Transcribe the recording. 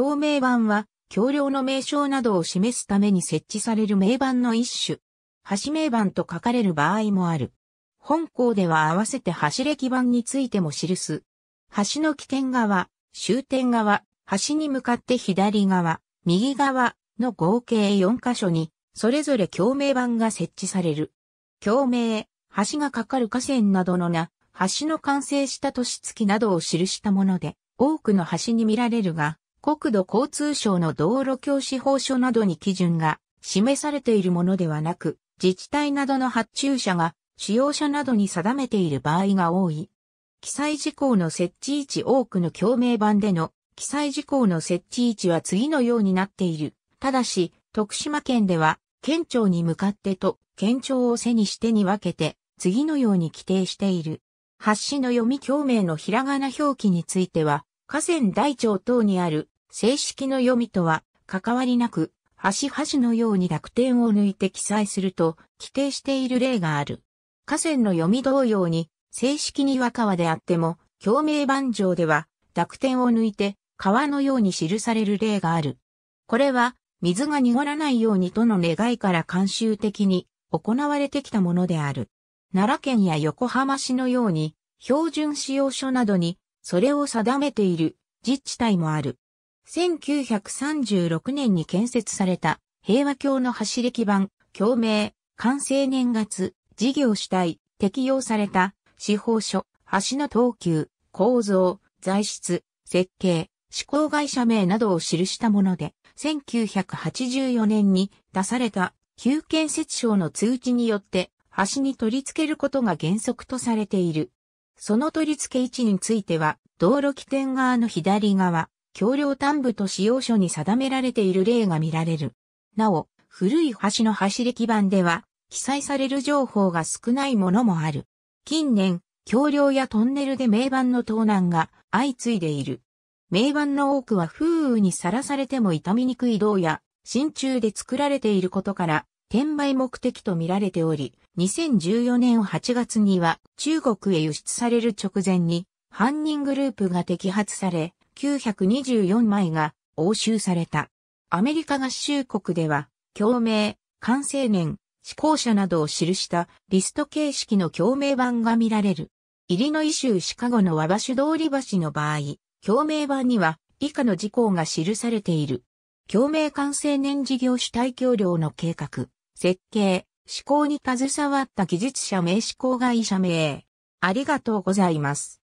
共鳴板は、橋梁の名称などを示すために設置される名板の一種。橋名板と書かれる場合もある。本校では合わせて橋歴板についても記す。橋の起点側、終点側、橋に向かって左側、右側の合計4箇所に、それぞれ共鳴板が設置される。共鳴、橋が架かる河川などの名、橋の完成した年月などを記したもので、多くの橋に見られるが、国土交通省の道路教師法書などに基準が示されているものではなく、自治体などの発注者が使用者などに定めている場合が多い。記載事項の設置位置多くの共鳴版での記載事項の設置位置は次のようになっている。ただし、徳島県では、県庁に向かってと、県庁を背にしてに分けて、次のように規定している。発信の読み共鳴のひらがな表記については、河川台帳等にある正式の読みとは、関わりなく、端端のように濁点を抜いて記載すると、規定している例がある。河川の読み同様に、正式に和川であっても、共鳴番上では、濁点を抜いて、川のように記される例がある。これは、水が濁らないようにとの願いから慣習的に行われてきたものである。奈良県や横浜市のように、標準使用書などに、それを定めている自治体もある。1936年に建設された平和橋の橋歴版、共鳴、完成年月、事業主体、適用された、司法書、橋の等級、構造、材質、設計、施工会社名などを記したもので、1984年に出された旧建設省の通知によって、橋に取り付けることが原則とされている。その取り付け位置については、道路起点側の左側、橋梁端部と使用書に定められている例が見られる。なお、古い橋の橋歴版では、記載される情報が少ないものもある。近年、橋梁やトンネルで名板の盗難が相次いでいる。名板の多くは風雨にさらされても傷みにくい銅や真鍮で作られていることから、転売目的と見られており、2014年8月には中国へ輸出される直前に犯人グループが摘発され、924枚が押収された。アメリカ合衆国では、共鳴、完成年、施行者などを記したリスト形式の共鳴版が見られる。イリノイ州シカゴの和バシ通り橋の場合、共鳴版には以下の事項が記されている。共鳴完成年事業主体協領の計画、設計、施行に携わった技術者名施行会社名。ありがとうございます。